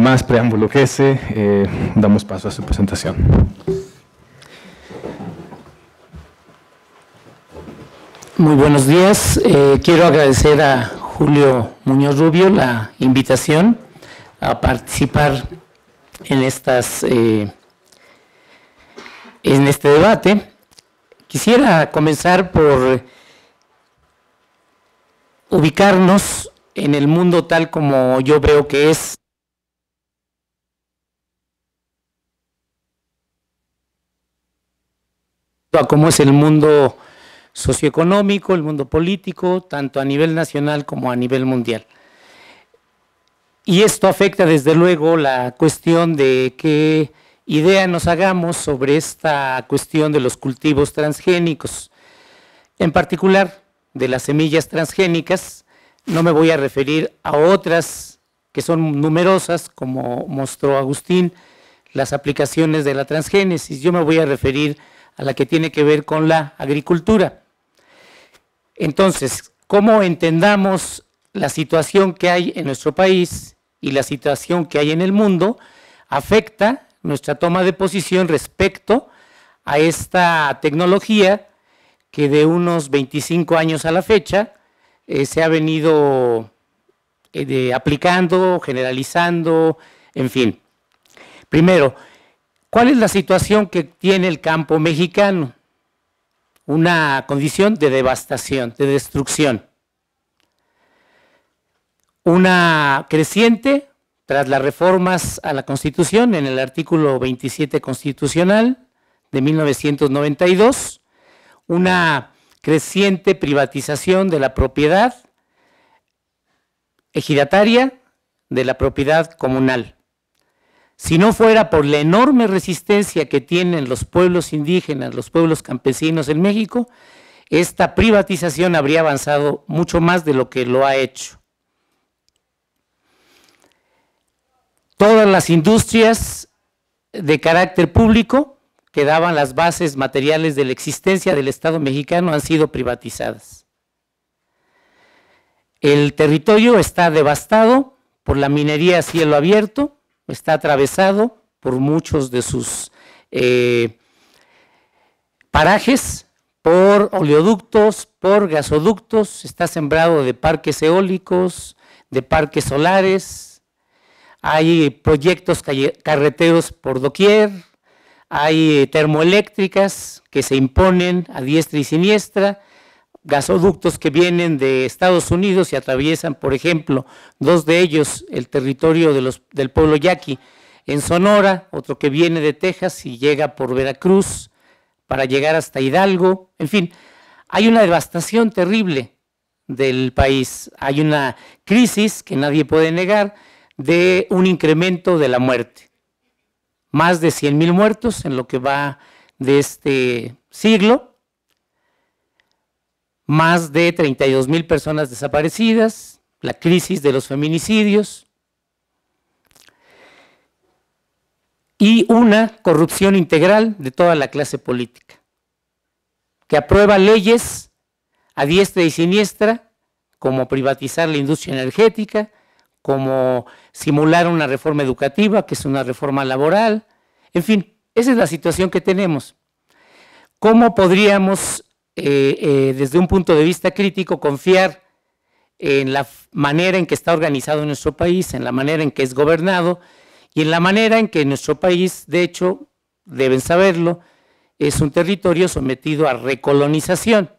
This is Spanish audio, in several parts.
más preámbulo que ese, eh, damos paso a su presentación. Muy buenos días. Eh, quiero agradecer a Julio Muñoz Rubio la invitación a participar en, estas, eh, en este debate. Quisiera comenzar por ubicarnos en el mundo tal como yo veo que es a cómo es el mundo socioeconómico, el mundo político, tanto a nivel nacional como a nivel mundial. Y esto afecta desde luego la cuestión de qué idea nos hagamos sobre esta cuestión de los cultivos transgénicos, en particular de las semillas transgénicas. No me voy a referir a otras que son numerosas, como mostró Agustín, las aplicaciones de la transgénesis. Yo me voy a referir a la que tiene que ver con la agricultura. Entonces, ¿cómo entendamos la situación que hay en nuestro país y la situación que hay en el mundo afecta nuestra toma de posición respecto a esta tecnología que de unos 25 años a la fecha eh, se ha venido eh, aplicando, generalizando, en fin. Primero, ¿Cuál es la situación que tiene el campo mexicano? Una condición de devastación, de destrucción. Una creciente tras las reformas a la Constitución en el artículo 27 constitucional de 1992, una creciente privatización de la propiedad ejidataria de la propiedad comunal. Si no fuera por la enorme resistencia que tienen los pueblos indígenas, los pueblos campesinos en México, esta privatización habría avanzado mucho más de lo que lo ha hecho. Todas las industrias de carácter público que daban las bases materiales de la existencia del Estado mexicano han sido privatizadas. El territorio está devastado por la minería a cielo abierto, está atravesado por muchos de sus eh, parajes, por oleoductos, por gasoductos, está sembrado de parques eólicos, de parques solares, hay proyectos carreteros por doquier, hay eh, termoeléctricas que se imponen a diestra y siniestra, gasoductos que vienen de Estados Unidos y atraviesan, por ejemplo, dos de ellos el territorio de los, del pueblo yaqui en Sonora, otro que viene de Texas y llega por Veracruz para llegar hasta Hidalgo, en fin, hay una devastación terrible del país, hay una crisis que nadie puede negar de un incremento de la muerte. Más de 100.000 muertos en lo que va de este siglo, más de 32.000 personas desaparecidas, la crisis de los feminicidios y una corrupción integral de toda la clase política, que aprueba leyes a diestra y siniestra, como privatizar la industria energética, como simular una reforma educativa, que es una reforma laboral, en fin, esa es la situación que tenemos. ¿Cómo podríamos eh, eh, desde un punto de vista crítico, confiar en la manera en que está organizado nuestro país, en la manera en que es gobernado y en la manera en que nuestro país, de hecho, deben saberlo, es un territorio sometido a recolonización.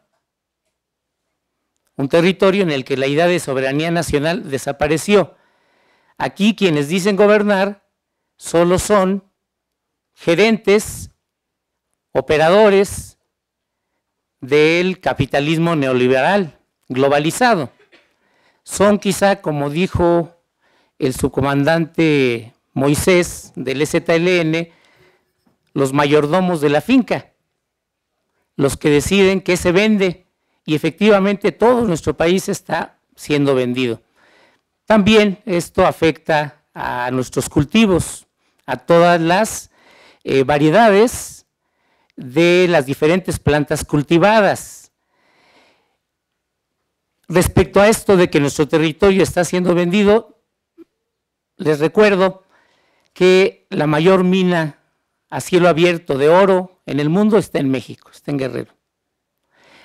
Un territorio en el que la idea de soberanía nacional desapareció. Aquí quienes dicen gobernar solo son gerentes, operadores, del capitalismo neoliberal globalizado. Son quizá, como dijo el subcomandante Moisés del STLN, los mayordomos de la finca, los que deciden qué se vende, y efectivamente todo nuestro país está siendo vendido. También esto afecta a nuestros cultivos, a todas las eh, variedades de las diferentes plantas cultivadas. Respecto a esto de que nuestro territorio está siendo vendido, les recuerdo que la mayor mina a cielo abierto de oro en el mundo está en México, está en Guerrero.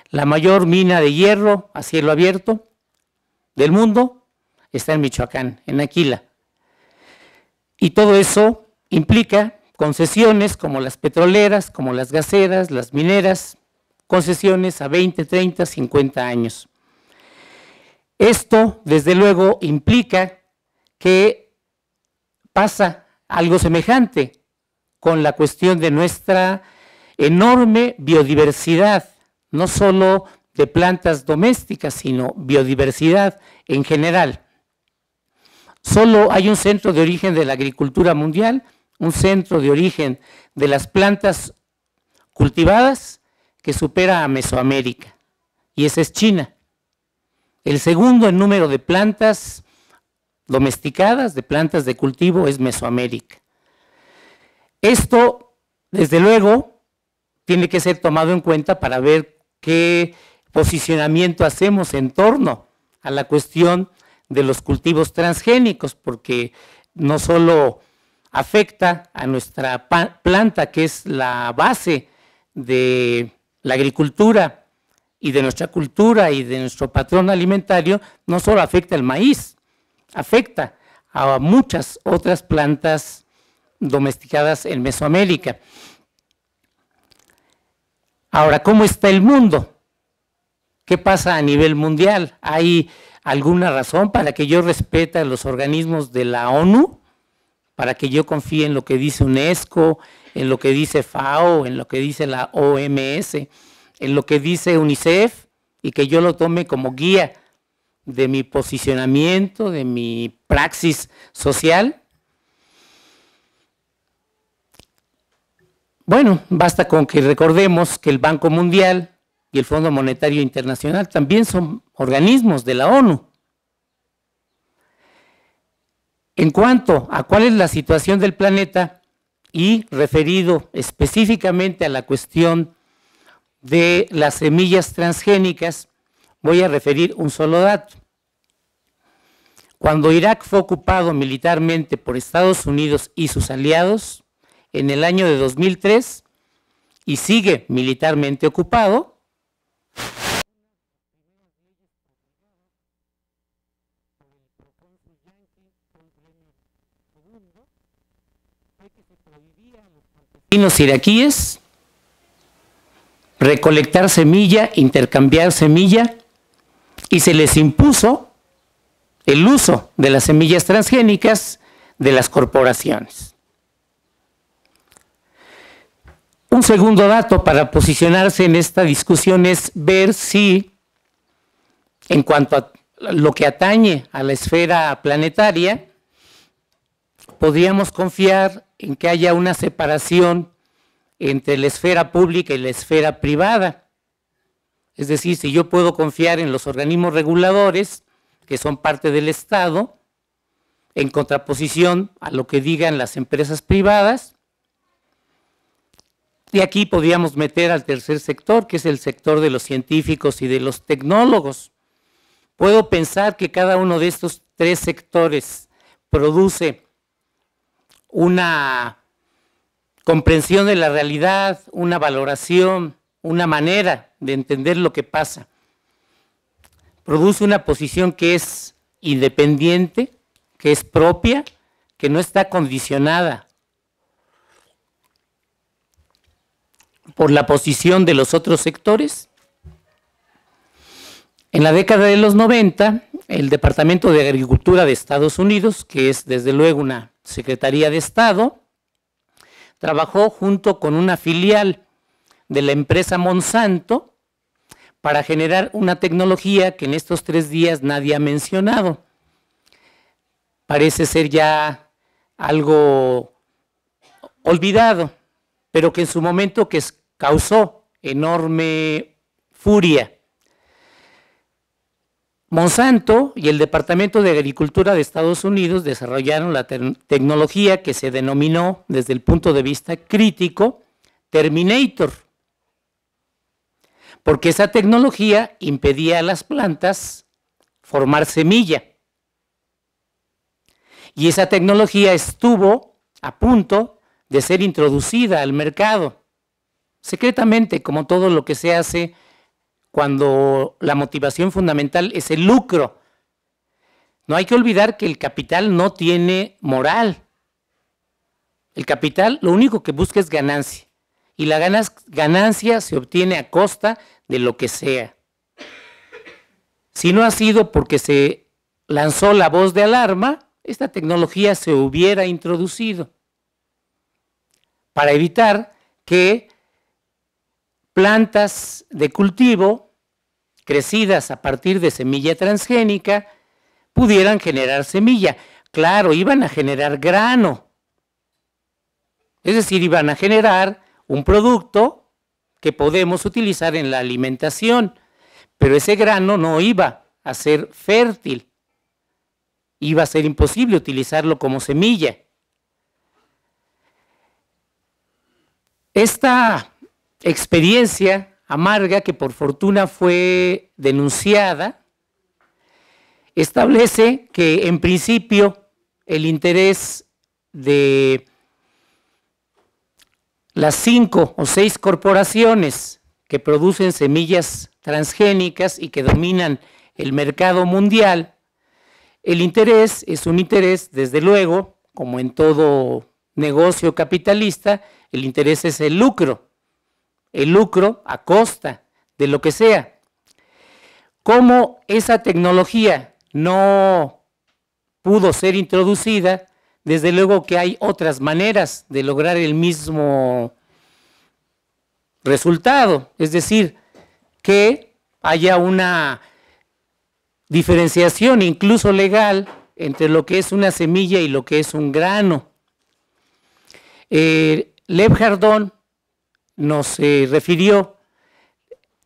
La mayor mina de hierro a cielo abierto del mundo está en Michoacán, en Aquila. Y todo eso implica concesiones como las petroleras, como las gaseras, las mineras, concesiones a 20, 30, 50 años. Esto, desde luego, implica que pasa algo semejante con la cuestión de nuestra enorme biodiversidad, no solo de plantas domésticas, sino biodiversidad en general. Solo hay un centro de origen de la agricultura mundial, un centro de origen de las plantas cultivadas que supera a Mesoamérica, y esa es China. El segundo en número de plantas domesticadas, de plantas de cultivo, es Mesoamérica. Esto, desde luego, tiene que ser tomado en cuenta para ver qué posicionamiento hacemos en torno a la cuestión de los cultivos transgénicos, porque no solo afecta a nuestra planta, que es la base de la agricultura y de nuestra cultura y de nuestro patrón alimentario, no solo afecta al maíz, afecta a muchas otras plantas domesticadas en Mesoamérica. Ahora, ¿cómo está el mundo? ¿Qué pasa a nivel mundial? ¿Hay alguna razón para que yo respete a los organismos de la ONU? para que yo confíe en lo que dice UNESCO, en lo que dice FAO, en lo que dice la OMS, en lo que dice UNICEF y que yo lo tome como guía de mi posicionamiento, de mi praxis social. Bueno, basta con que recordemos que el Banco Mundial y el Fondo Monetario Internacional también son organismos de la ONU en cuanto a cuál es la situación del planeta y referido específicamente a la cuestión de las semillas transgénicas, voy a referir un solo dato. Cuando Irak fue ocupado militarmente por Estados Unidos y sus aliados en el año de 2003 y sigue militarmente ocupado, y que se los iraquíes recolectar semilla, intercambiar semilla, y se les impuso el uso de las semillas transgénicas de las corporaciones. Un segundo dato para posicionarse en esta discusión es ver si, en cuanto a lo que atañe a la esfera planetaria, podríamos confiar en que haya una separación entre la esfera pública y la esfera privada. Es decir, si yo puedo confiar en los organismos reguladores, que son parte del Estado, en contraposición a lo que digan las empresas privadas, y aquí podríamos meter al tercer sector, que es el sector de los científicos y de los tecnólogos. Puedo pensar que cada uno de estos tres sectores produce una comprensión de la realidad, una valoración, una manera de entender lo que pasa. Produce una posición que es independiente, que es propia, que no está condicionada por la posición de los otros sectores. En la década de los 90, el Departamento de Agricultura de Estados Unidos, que es desde luego una Secretaría de Estado, trabajó junto con una filial de la empresa Monsanto para generar una tecnología que en estos tres días nadie ha mencionado. Parece ser ya algo olvidado, pero que en su momento que causó enorme furia Monsanto y el Departamento de Agricultura de Estados Unidos desarrollaron la tecnología que se denominó desde el punto de vista crítico Terminator, porque esa tecnología impedía a las plantas formar semilla. Y esa tecnología estuvo a punto de ser introducida al mercado, secretamente, como todo lo que se hace cuando la motivación fundamental es el lucro. No hay que olvidar que el capital no tiene moral. El capital lo único que busca es ganancia. Y la ganancia se obtiene a costa de lo que sea. Si no ha sido porque se lanzó la voz de alarma, esta tecnología se hubiera introducido para evitar que plantas de cultivo crecidas a partir de semilla transgénica pudieran generar semilla. Claro, iban a generar grano. Es decir, iban a generar un producto que podemos utilizar en la alimentación, pero ese grano no iba a ser fértil. Iba a ser imposible utilizarlo como semilla. Esta experiencia amarga que por fortuna fue denunciada, establece que en principio el interés de las cinco o seis corporaciones que producen semillas transgénicas y que dominan el mercado mundial, el interés es un interés, desde luego, como en todo negocio capitalista, el interés es el lucro el lucro a costa de lo que sea. Como esa tecnología no pudo ser introducida, desde luego que hay otras maneras de lograr el mismo resultado, es decir, que haya una diferenciación incluso legal entre lo que es una semilla y lo que es un grano. Eh, Lev Jardón nos eh, refirió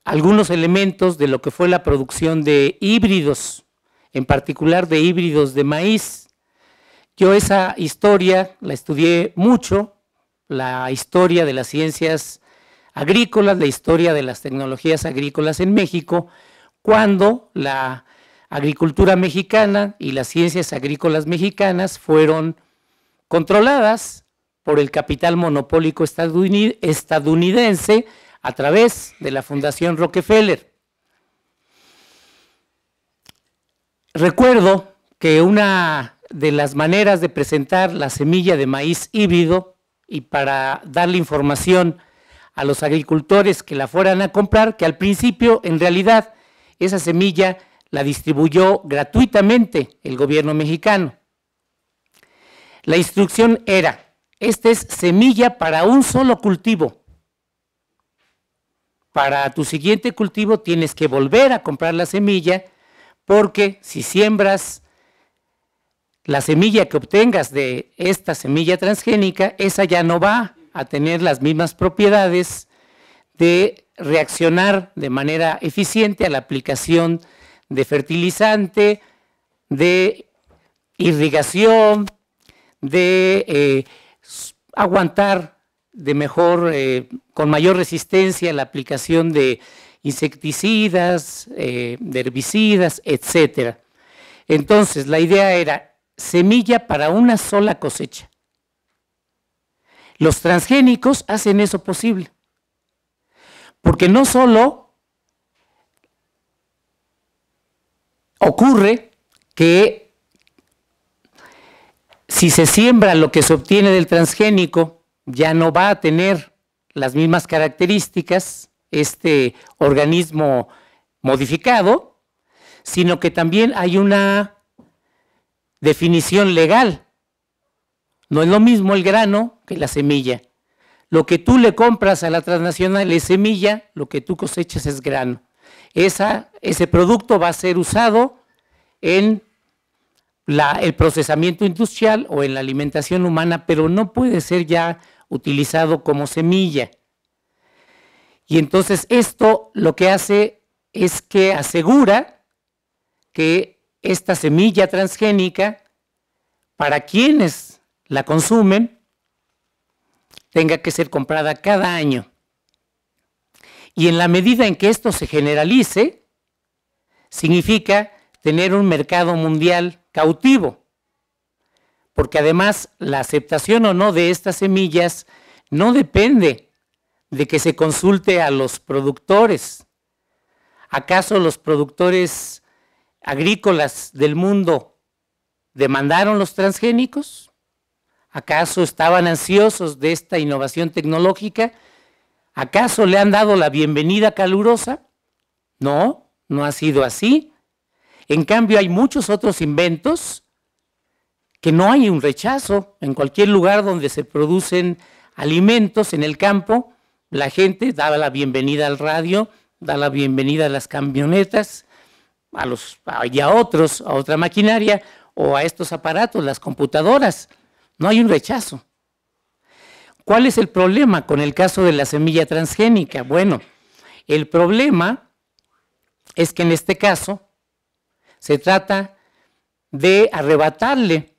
algunos elementos de lo que fue la producción de híbridos, en particular de híbridos de maíz. Yo esa historia la estudié mucho, la historia de las ciencias agrícolas, la historia de las tecnologías agrícolas en México, cuando la agricultura mexicana y las ciencias agrícolas mexicanas fueron controladas por el capital monopólico estadounidense a través de la Fundación Rockefeller. Recuerdo que una de las maneras de presentar la semilla de maíz híbrido y para darle información a los agricultores que la fueran a comprar, que al principio en realidad esa semilla la distribuyó gratuitamente el gobierno mexicano. La instrucción era esta es semilla para un solo cultivo. Para tu siguiente cultivo tienes que volver a comprar la semilla porque si siembras la semilla que obtengas de esta semilla transgénica, esa ya no va a tener las mismas propiedades de reaccionar de manera eficiente a la aplicación de fertilizante, de irrigación, de eh, aguantar de mejor, eh, con mayor resistencia la aplicación de insecticidas, eh, de herbicidas, etc. Entonces, la idea era semilla para una sola cosecha. Los transgénicos hacen eso posible, porque no solo ocurre que si se siembra lo que se obtiene del transgénico, ya no va a tener las mismas características este organismo modificado, sino que también hay una definición legal. No es lo mismo el grano que la semilla. Lo que tú le compras a la transnacional es semilla, lo que tú cosechas es grano. Esa, ese producto va a ser usado en el procesamiento industrial o en la alimentación humana, pero no puede ser ya utilizado como semilla. Y entonces esto lo que hace es que asegura que esta semilla transgénica, para quienes la consumen, tenga que ser comprada cada año. Y en la medida en que esto se generalice, significa tener un mercado mundial cautivo, porque además la aceptación o no de estas semillas no depende de que se consulte a los productores. ¿Acaso los productores agrícolas del mundo demandaron los transgénicos? ¿Acaso estaban ansiosos de esta innovación tecnológica? ¿Acaso le han dado la bienvenida calurosa? No, no ha sido así. En cambio, hay muchos otros inventos que no hay un rechazo. En cualquier lugar donde se producen alimentos en el campo, la gente da la bienvenida al radio, da la bienvenida a las camionetas, a los, y a otros, a otra maquinaria o a estos aparatos, las computadoras. No hay un rechazo. ¿Cuál es el problema con el caso de la semilla transgénica? Bueno, el problema es que en este caso se trata de arrebatarle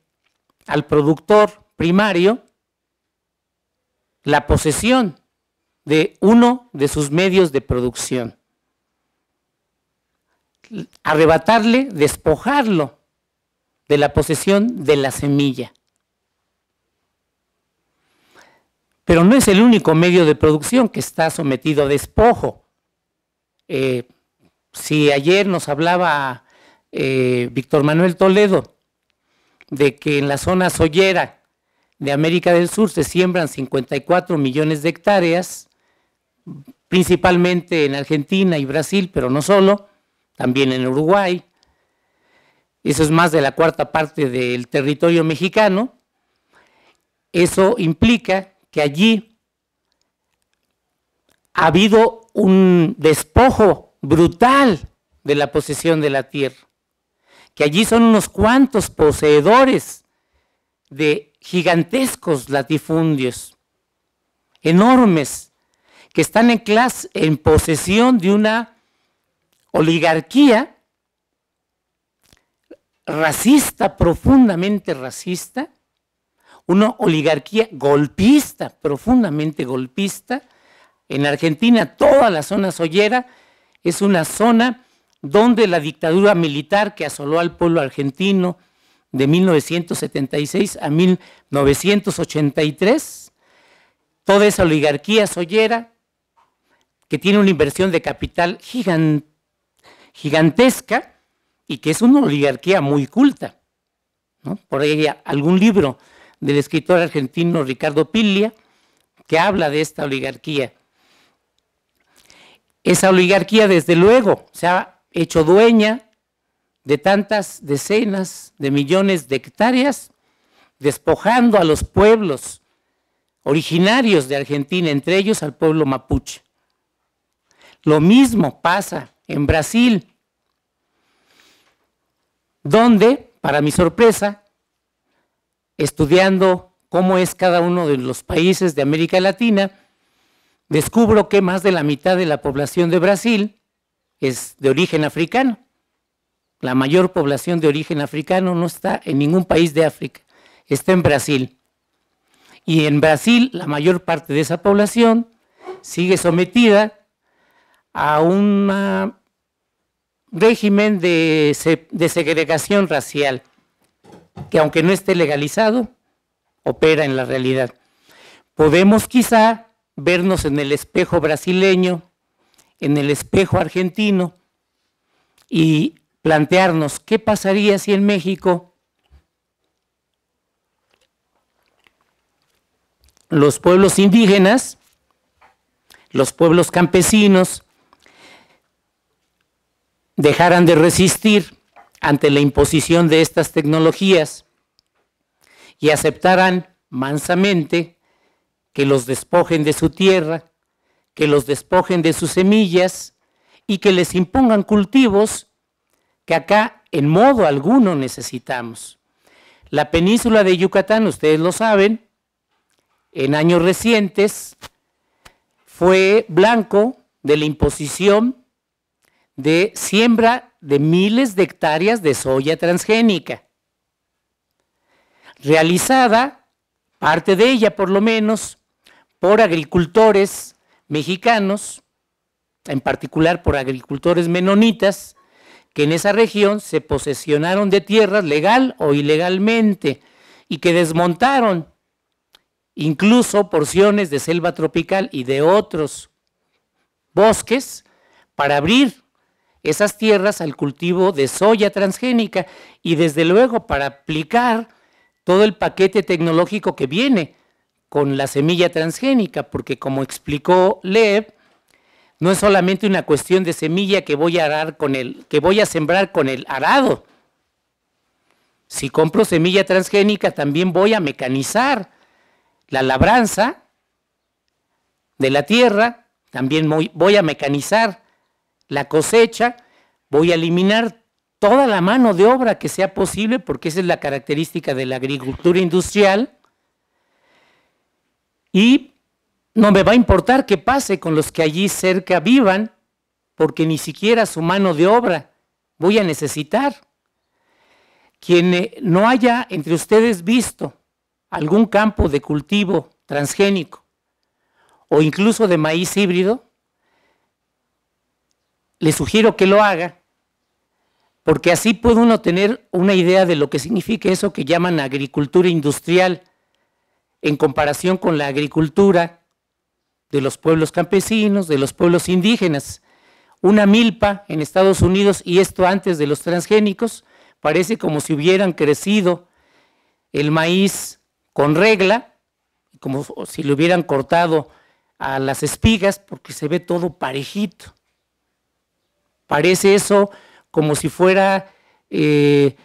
al productor primario la posesión de uno de sus medios de producción. Arrebatarle, despojarlo de la posesión de la semilla. Pero no es el único medio de producción que está sometido a despojo. Eh, si ayer nos hablaba eh, Víctor Manuel Toledo, de que en la zona Sollera de América del Sur se siembran 54 millones de hectáreas, principalmente en Argentina y Brasil, pero no solo, también en Uruguay. Eso es más de la cuarta parte del territorio mexicano. Eso implica que allí ha habido un despojo brutal de la posesión de la tierra que allí son unos cuantos poseedores de gigantescos latifundios, enormes, que están en, clase, en posesión de una oligarquía racista, profundamente racista, una oligarquía golpista, profundamente golpista. En Argentina toda la zona soyera es una zona donde la dictadura militar que asoló al pueblo argentino de 1976 a 1983, toda esa oligarquía soyera que tiene una inversión de capital gigantesca y que es una oligarquía muy culta. Por ahí hay algún libro del escritor argentino Ricardo Pilia, que habla de esta oligarquía. Esa oligarquía, desde luego, se ha hecho dueña de tantas decenas de millones de hectáreas, despojando a los pueblos originarios de Argentina, entre ellos al pueblo mapuche. Lo mismo pasa en Brasil, donde, para mi sorpresa, estudiando cómo es cada uno de los países de América Latina, descubro que más de la mitad de la población de Brasil es de origen africano. La mayor población de origen africano no está en ningún país de África, está en Brasil. Y en Brasil la mayor parte de esa población sigue sometida a un régimen de, segregación racial, que aunque no esté legalizado, opera en la realidad. Podemos quizá vernos en el espejo brasileño en el espejo argentino y plantearnos qué pasaría si en México los pueblos indígenas, los pueblos campesinos, dejaran de resistir ante la imposición de estas tecnologías y aceptaran mansamente que los despojen de su tierra, que los despojen de sus semillas y que les impongan cultivos que acá en modo alguno necesitamos. La península de Yucatán, ustedes lo saben, en años recientes fue blanco de la imposición de siembra de miles de hectáreas de soya transgénica, realizada, parte de ella por lo menos, por agricultores mexicanos, en particular por agricultores menonitas, que en esa región se posesionaron de tierras legal o ilegalmente y que desmontaron incluso porciones de selva tropical y de otros bosques para abrir esas tierras al cultivo de soya transgénica y desde luego para aplicar todo el paquete tecnológico que viene con la semilla transgénica, porque como explicó Lev, no es solamente una cuestión de semilla que voy a arar con el, que voy a sembrar con el arado. Si compro semilla transgénica, también voy a mecanizar la labranza de la tierra, también voy a mecanizar la cosecha, voy a eliminar toda la mano de obra que sea posible, porque esa es la característica de la agricultura industrial y no me va a importar qué pase con los que allí cerca vivan, porque ni siquiera su mano de obra voy a necesitar. Quien eh, no haya entre ustedes visto algún campo de cultivo transgénico o incluso de maíz híbrido, le sugiero que lo haga, porque así puede uno tener una idea de lo que significa eso que llaman agricultura industrial en comparación con la agricultura de los pueblos campesinos, de los pueblos indígenas. Una milpa en Estados Unidos, y esto antes de los transgénicos, parece como si hubieran crecido el maíz con regla, como si le hubieran cortado a las espigas, porque se ve todo parejito. Parece eso como si fuera, eh,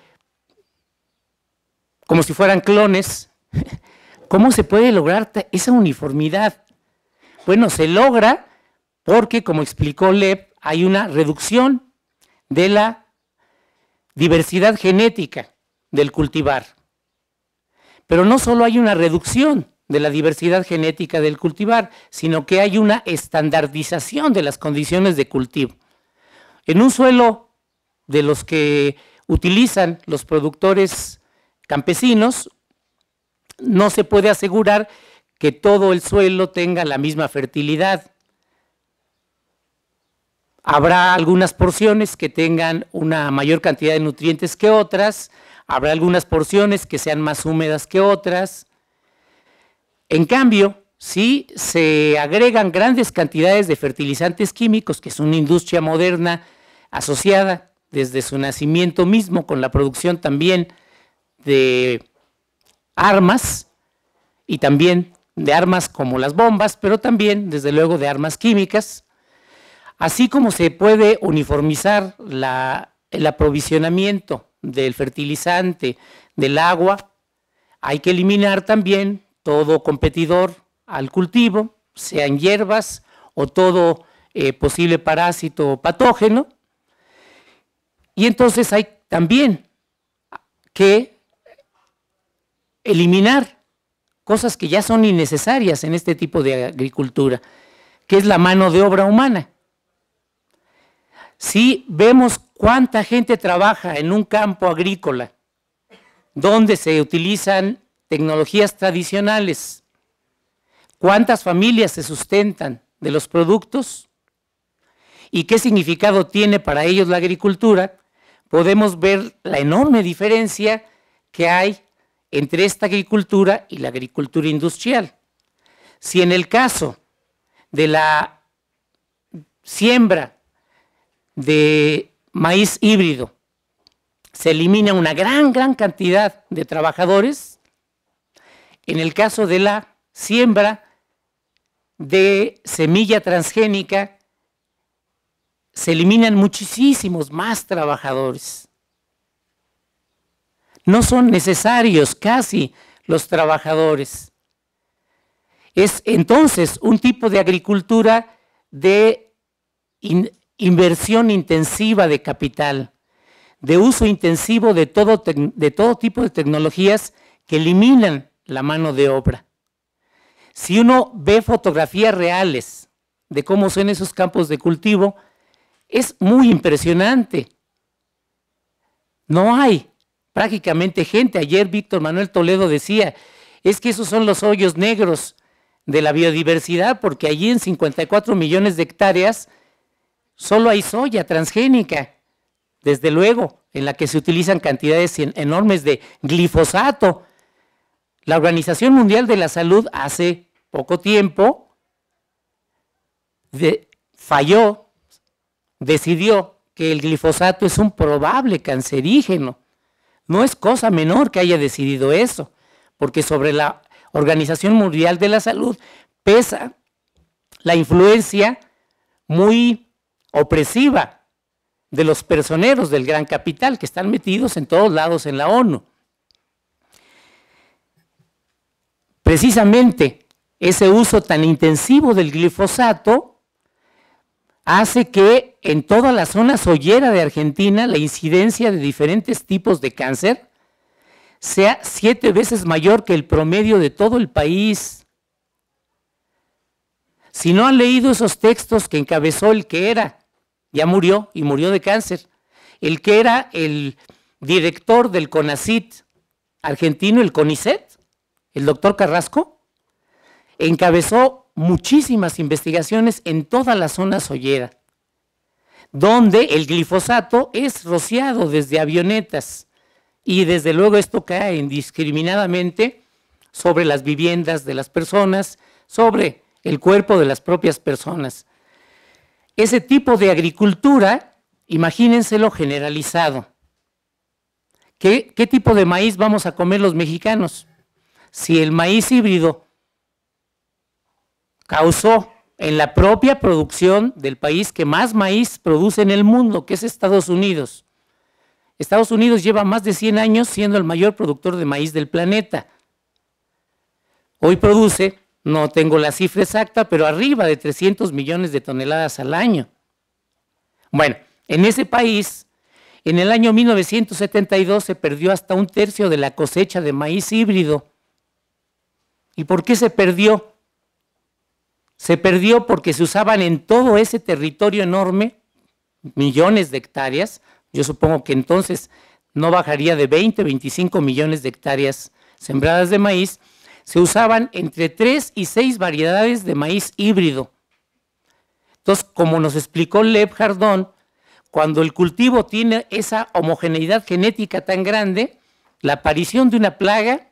como si fueran clones ¿Cómo se puede lograr esa uniformidad? Bueno, se logra porque, como explicó Lev, hay una reducción de la diversidad genética del cultivar. Pero no solo hay una reducción de la diversidad genética del cultivar, sino que hay una estandarización de las condiciones de cultivo. En un suelo de los que utilizan los productores campesinos, no se puede asegurar que todo el suelo tenga la misma fertilidad. Habrá algunas porciones que tengan una mayor cantidad de nutrientes que otras, habrá algunas porciones que sean más húmedas que otras. En cambio, si se agregan grandes cantidades de fertilizantes químicos, que es una industria moderna asociada desde su nacimiento mismo con la producción también de armas y también de armas como las bombas, pero también, desde luego, de armas químicas, así como se puede uniformizar el aprovisionamiento del fertilizante, del agua, hay que eliminar también todo competidor al cultivo, sean hierbas o todo eh, posible parásito o patógeno. Y entonces hay también que eliminar cosas que ya son innecesarias en este tipo de agricultura, que es la mano de obra humana. Si vemos cuánta gente trabaja en un campo agrícola donde se utilizan tecnologías tradicionales, cuántas familias se sustentan de los productos y qué significado tiene para ellos la agricultura, podemos ver la enorme diferencia que hay entre esta agricultura y la agricultura industrial. Si en el caso de la siembra de maíz híbrido se elimina una gran, gran cantidad de trabajadores, en el caso de la siembra de semilla transgénica se eliminan muchísimos más trabajadores. No son necesarios casi los trabajadores. Es entonces un tipo de agricultura de inversión intensiva de capital, de uso intensivo de todo tipo de tecnologías que eliminan la mano de obra. Si uno ve fotografías reales de cómo son esos campos de cultivo, es muy impresionante. No hay prácticamente gente. Ayer Víctor Manuel Toledo decía, es que esos son los hoyos negros de la biodiversidad, porque allí en 54 millones de hectáreas solo hay soya transgénica, desde luego, en la que se utilizan cantidades enormes de glifosato. La Organización Mundial de la Salud hace poco tiempo falló, decidió que el glifosato es un probable cancerígeno no es cosa menor que haya decidido eso, porque sobre la Organización Mundial de la Salud pesa la influencia muy opresiva de los personeros del gran capital que están metidos en todos lados en la ONU. Precisamente ese uso tan intensivo del glifosato hace que en toda la zona soyera de Argentina la incidencia de diferentes tipos de cáncer sea siete veces mayor que el promedio de todo el país. Si no han leído esos textos que encabezó el que era, ya murió y murió de cáncer, el que era el director del CONACIT argentino, el CONICET, el doctor Carrasco, encabezó muchísimas investigaciones en toda la zona sollera, donde el glifosato es rociado desde avionetas y desde luego esto cae indiscriminadamente sobre las viviendas de las personas, sobre el cuerpo de las propias personas. Ese tipo de agricultura, imagínenselo generalizado. ¿Qué, ¿Qué tipo de maíz vamos a comer los mexicanos? Si el maíz híbrido causó en la propia producción del país que más maíz produce en el mundo, que es Estados Unidos. Estados Unidos lleva más de 100 años siendo el mayor productor de maíz del planeta. Hoy produce, no tengo la cifra exacta, pero arriba de 300 millones de toneladas al año. Bueno, en ese país, en el año 1972 se perdió hasta un tercio de la cosecha de maíz híbrido. ¿Y por qué se perdió? se perdió porque se usaban en todo ese territorio enorme, millones de hectáreas, yo supongo que entonces no bajaría de 20, 25 millones de hectáreas sembradas de maíz, se usaban entre 3 y 6 variedades de maíz híbrido. Entonces, como nos explicó Lev Jardón, cuando el cultivo tiene esa homogeneidad genética tan grande, la aparición de una plaga,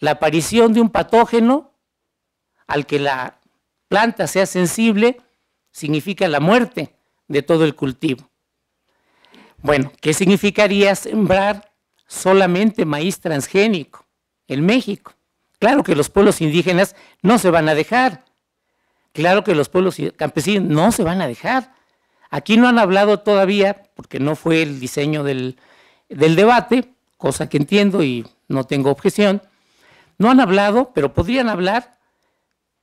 la aparición de un patógeno al que la planta sea sensible, significa la muerte de todo el cultivo. Bueno, ¿qué significaría sembrar solamente maíz transgénico en México? Claro que los pueblos indígenas no se van a dejar. Claro que los pueblos campesinos no se van a dejar. Aquí no han hablado todavía, porque no fue el diseño del, del debate, cosa que entiendo y no tengo objeción. No han hablado, pero podrían hablar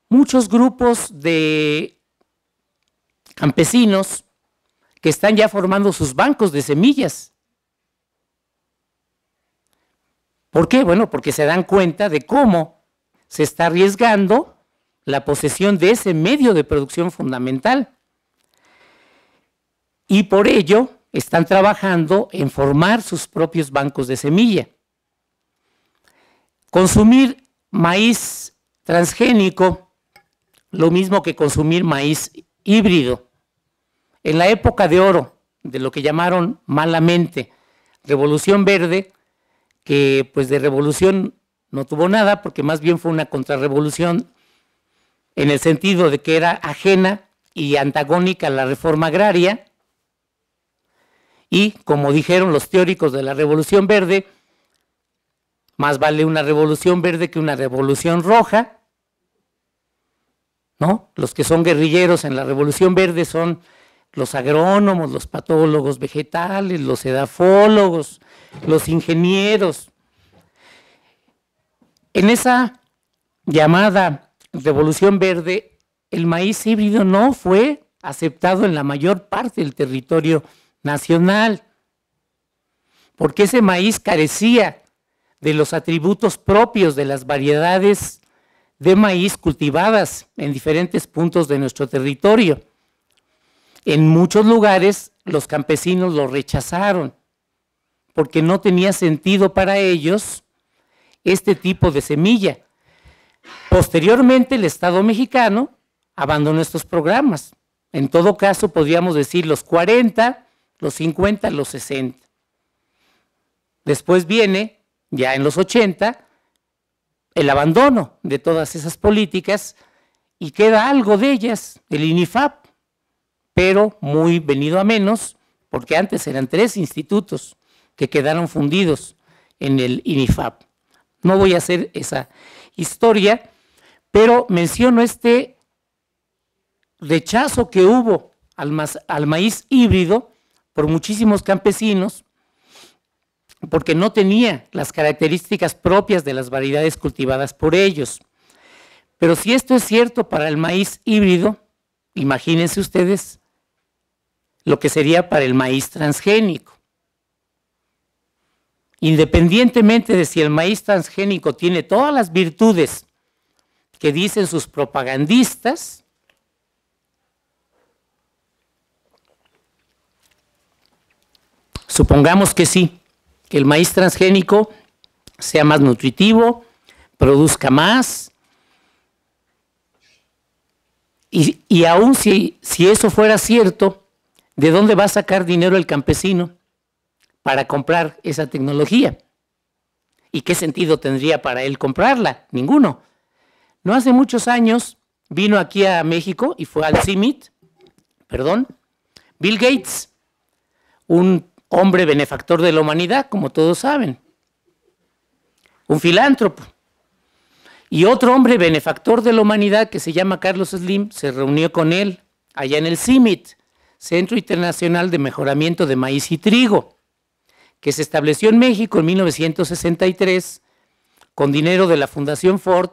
muchos grupos de campesinos que están ya formando sus bancos de semillas. ¿Por qué? Bueno, porque se dan cuenta de cómo se está arriesgando la posesión de ese medio de producción fundamental. Y por ello están trabajando en formar sus propios bancos de semilla. Consumir maíz transgénico lo mismo que consumir maíz híbrido. En la época de oro, de lo que llamaron malamente Revolución Verde, que pues de revolución no tuvo nada, porque más bien fue una contrarrevolución en el sentido de que era ajena y antagónica a la reforma agraria, y como dijeron los teóricos de la revolución verde, más vale una revolución verde que una revolución roja, los que son guerrilleros en la Revolución Verde son los agrónomos, los patólogos vegetales, los edafólogos, los ingenieros. En esa llamada Revolución Verde, el maíz híbrido no fue aceptado en la mayor parte del territorio nacional, porque ese maíz carecía de los atributos propios de las variedades de maíz cultivadas en diferentes puntos de nuestro territorio. En muchos lugares los campesinos lo rechazaron porque no tenía sentido para ellos este tipo de semilla. Posteriormente el Estado mexicano abandonó estos programas. En todo caso, podríamos decir los 40, los 50, los 60. Después viene, ya en los 80, el abandono de todas esas políticas y queda algo de ellas, el INIFAP, pero muy venido a menos, porque antes eran tres institutos que quedaron fundidos en el INIFAP. No voy a hacer esa historia, pero menciono este rechazo que hubo al, maíz híbrido por muchísimos campesinos porque no tenía las características propias de las variedades cultivadas por ellos. Pero si esto es cierto para el maíz híbrido, imagínense ustedes lo que sería para el maíz transgénico. Independientemente de si el maíz transgénico tiene todas las virtudes que dicen sus propagandistas, supongamos que sí, que el maíz transgénico sea más nutritivo, produzca más. Y, aún si, si eso fuera cierto, ¿de dónde va a sacar dinero el campesino para comprar esa tecnología? ¿Y qué sentido tendría para él comprarla? Ninguno. No hace muchos años vino aquí a México y fue al CIMIT, perdón, Bill Gates, un hombre benefactor de la humanidad, como todos saben, un filántropo. Y otro hombre benefactor de la humanidad que se llama Carlos Slim se reunió con él allá en el CIMIT, Centro Internacional de Mejoramiento de Maíz y Trigo, que se estableció en México en 1963 con dinero de la Fundación Ford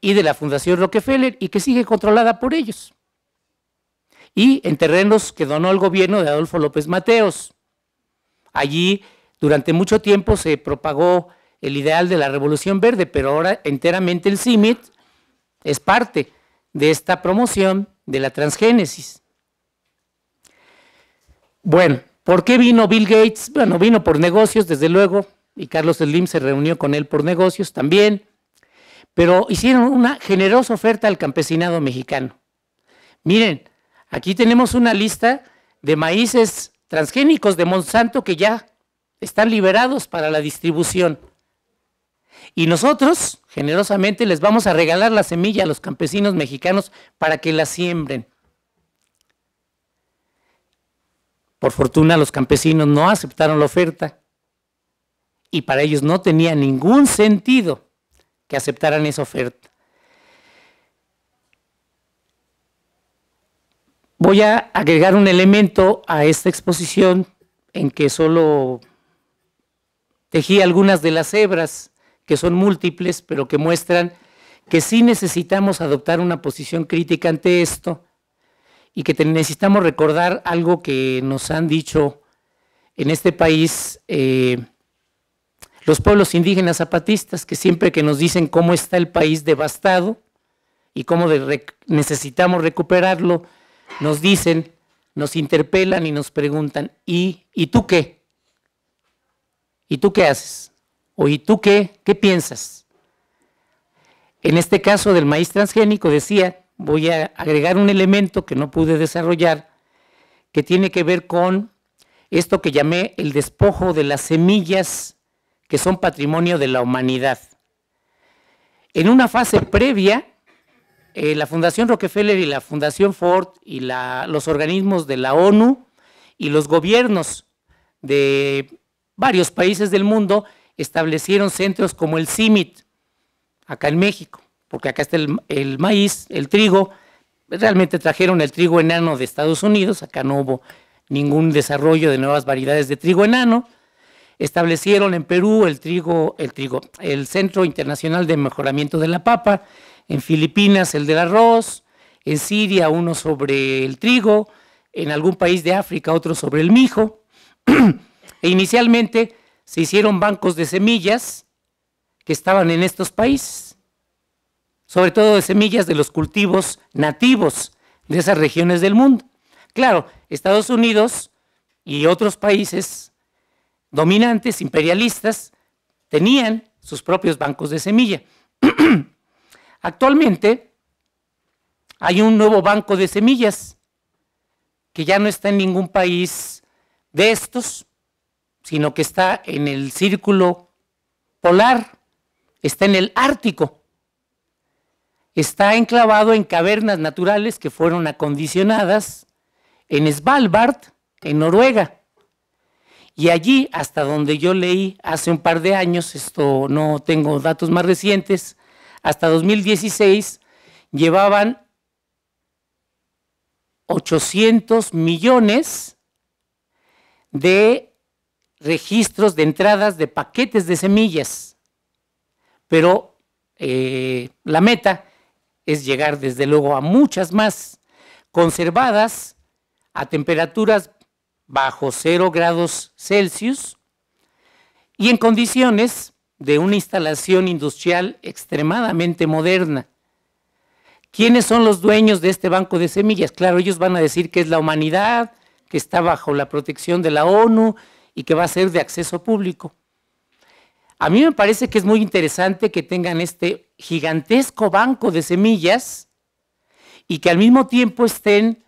y de la Fundación Rockefeller y que sigue controlada por ellos y en terrenos que donó el gobierno de Adolfo López Mateos. Allí durante mucho tiempo se propagó el ideal de la Revolución Verde, pero ahora enteramente el CIMIT es parte de esta promoción de la transgénesis. Bueno, ¿por qué vino Bill Gates? Bueno, vino por negocios, desde luego, y Carlos Slim se reunió con él por negocios también, pero hicieron una generosa oferta al campesinado mexicano. Miren, Aquí tenemos una lista de maíces transgénicos de Monsanto que ya están liberados para la distribución. Y nosotros, generosamente, les vamos a regalar la semilla a los campesinos mexicanos para que la siembren. Por fortuna, los campesinos no aceptaron la oferta y para ellos no tenía ningún sentido que aceptaran esa oferta. Voy a agregar un elemento a esta exposición en que solo tejí algunas de las hebras, que son múltiples, pero que muestran que sí necesitamos adoptar una posición crítica ante esto y que necesitamos recordar algo que nos han dicho en este país eh, los pueblos indígenas zapatistas, que siempre que nos dicen cómo está el país devastado y cómo necesitamos recuperarlo, nos dicen, nos interpelan y nos preguntan, ¿y, ¿y tú qué? ¿Y tú qué haces? ¿O tú qué? ¿Qué piensas? En este caso del maíz transgénico decía, voy a agregar un elemento que no pude desarrollar, que tiene que ver con esto que llamé el despojo de las semillas que son patrimonio de la humanidad. En una fase previa eh, la Fundación Rockefeller y la Fundación Ford y los organismos de la ONU y los gobiernos de varios países del mundo establecieron centros como el CIMIT, acá en México, porque acá está el, el maíz, el trigo, realmente trajeron el trigo enano de Estados Unidos, acá no hubo ningún desarrollo de nuevas variedades de trigo enano. Establecieron en Perú el trigo, el trigo, el Centro Internacional de Mejoramiento de la Papa, en Filipinas el del arroz, en Siria uno sobre el trigo, en algún país de África otro sobre el mijo. e inicialmente se hicieron bancos de semillas que estaban en estos países, sobre todo de semillas de los cultivos nativos de esas regiones del mundo. Claro, Estados Unidos y otros países dominantes, imperialistas, tenían sus propios bancos de semilla. Actualmente hay un nuevo banco de semillas que ya no está en ningún país de estos, sino que está en el círculo polar, está en el Ártico, está enclavado en cavernas naturales que fueron acondicionadas en Svalbard, en Noruega. Y allí, hasta donde yo leí hace un par de años, esto no tengo datos más recientes, hasta 2016 llevaban 800 millones de registros de entradas de paquetes de semillas. Pero eh, la meta es llegar desde luego a muchas más, conservadas a temperaturas bajo cero grados Celsius y en condiciones de una instalación industrial extremadamente moderna. ¿Quiénes son los dueños de este banco de semillas? Claro, ellos van a decir que es la humanidad, que está bajo la protección de la ONU y que va a ser de acceso público. A mí me parece que es muy interesante que tengan este gigantesco banco de semillas y que al mismo tiempo estén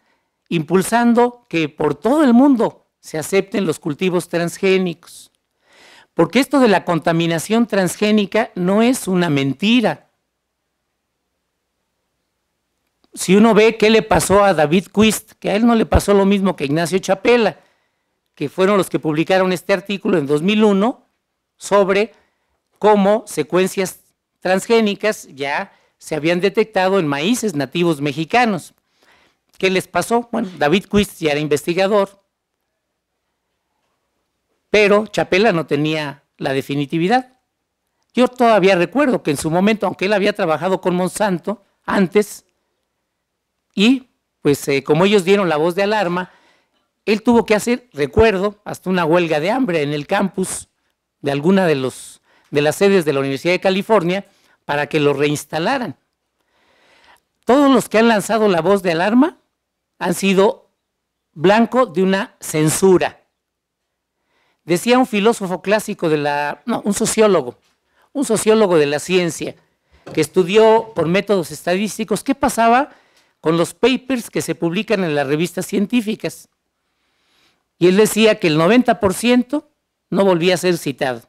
impulsando que por todo el mundo se acepten los cultivos transgénicos. Porque esto de la contaminación transgénica no es una mentira. Si uno ve qué le pasó a David Quist, que a él no le pasó lo mismo que a Ignacio Chapela, que fueron los que publicaron este artículo en 2001 sobre cómo secuencias transgénicas ya se habían detectado en maíces nativos mexicanos. ¿Qué les pasó? Bueno, David Quist ya era investigador, pero Chapela no tenía la definitividad. Yo todavía recuerdo que en su momento, aunque él había trabajado con Monsanto antes, y pues eh, como ellos dieron la voz de alarma, él tuvo que hacer, recuerdo, hasta una huelga de hambre en el campus de alguna de, los, de las sedes de la Universidad de California para que lo reinstalaran. Todos los que han lanzado la voz de alarma han sido blanco de una censura Decía un filósofo clásico de la, no, un sociólogo, un sociólogo de la ciencia, que estudió por métodos estadísticos qué pasaba con los papers que se publican en las revistas científicas. Y él decía que el 90% no volvía a ser citado.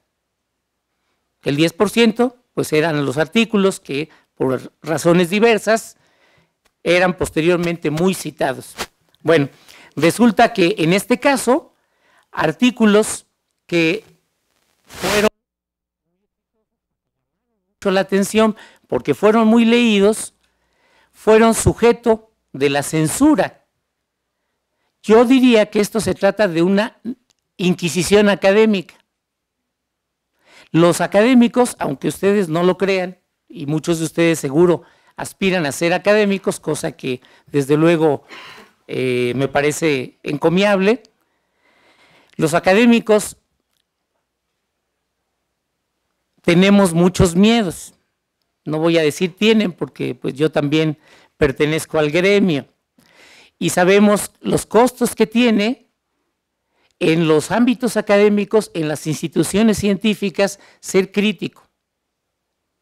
El 10% pues eran los artículos que por razones diversas eran posteriormente muy citados. Bueno, resulta que en este caso, artículos que fueron mucho la atención porque fueron muy leídos, fueron sujeto de la censura. Yo diría que esto se trata de una inquisición académica. Los académicos, aunque ustedes no lo crean, y muchos de ustedes seguro aspiran a ser académicos, cosa que desde luego eh, me parece encomiable, los académicos tenemos muchos miedos. No voy a decir tienen porque pues yo también pertenezco al gremio. Y sabemos los costos que tiene en los ámbitos académicos, en las instituciones científicas, ser crítico.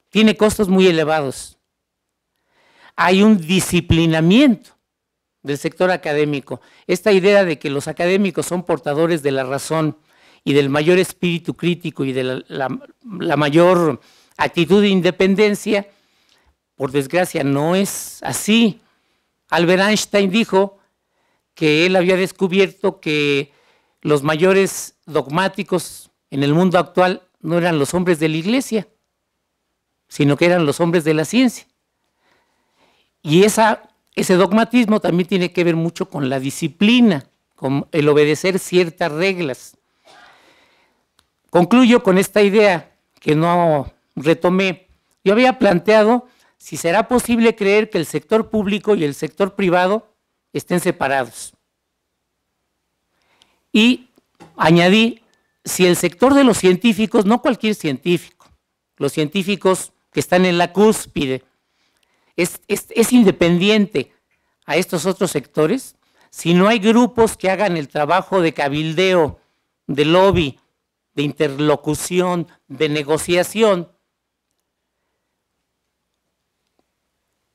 Tiene costos muy elevados. Hay un disciplinamiento del sector académico. Esta idea de que los académicos son portadores de la razón y del mayor espíritu crítico y de la, mayor actitud de independencia, por desgracia no es así. Albert Einstein dijo que él había descubierto que los mayores dogmáticos en el mundo actual no eran los hombres de la iglesia, sino que eran los hombres de la ciencia. Y ese dogmatismo también tiene que ver mucho con la disciplina, con el obedecer ciertas reglas. Concluyo con esta idea que no retomé. Yo había planteado si será posible creer que el sector público y el sector privado estén separados. Y añadí, si el sector de los científicos, no cualquier científico, los científicos que están en la cúspide, es, independiente a estos otros sectores, si no hay grupos que hagan el trabajo de cabildeo, de lobby, de interlocución, de negociación.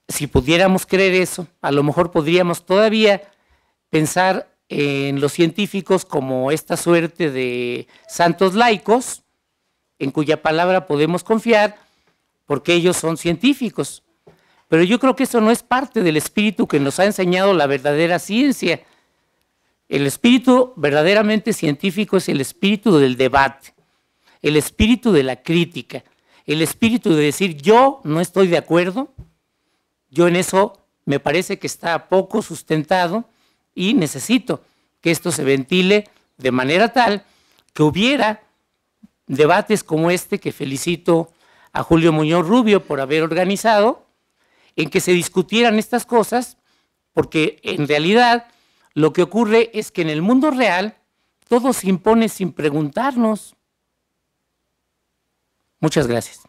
Si pudiéramos creer eso, a lo mejor podríamos todavía pensar en los científicos como esta suerte de santos laicos, en cuya palabra podemos confiar, porque ellos son científicos. Pero yo creo que eso no es parte del espíritu que nos ha enseñado la verdadera ciencia. El espíritu verdaderamente científico es el espíritu del debate, el espíritu de la crítica, el espíritu de decir yo no estoy de acuerdo, yo en eso me parece que está poco sustentado y necesito que esto se ventile de manera tal que hubiera debates como este que felicito a Julio Muñoz Rubio por haber organizado, en que se discutieran estas cosas, porque en realidad lo que ocurre es que en el mundo real todo se impone sin preguntarnos. Muchas gracias.